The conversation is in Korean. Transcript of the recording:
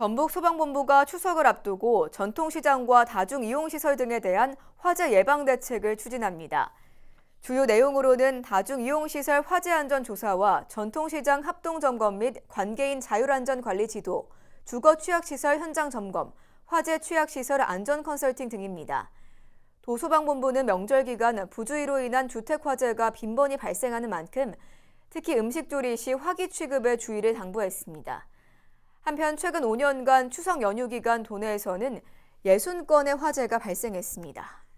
전북 소방본부가 추석을 앞두고 전통시장과 다중이용시설 등에 대한 화재 예방 대책을 추진합니다. 주요 내용으로는 다중이용시설 화재안전조사와 전통시장 합동점검 및 관계인 자율안전관리 지도, 주거취약시설 현장점검, 화재취약시설 안전컨설팅 등입니다. 도소방본부는 명절 기간 부주의로 인한 주택화재가 빈번히 발생하는 만큼 특히 음식조리 시 화기 취급에 주의를 당부했습니다. 한편 최근 5년간 추석 연휴 기간 도내에서는 60건의 화재가 발생했습니다.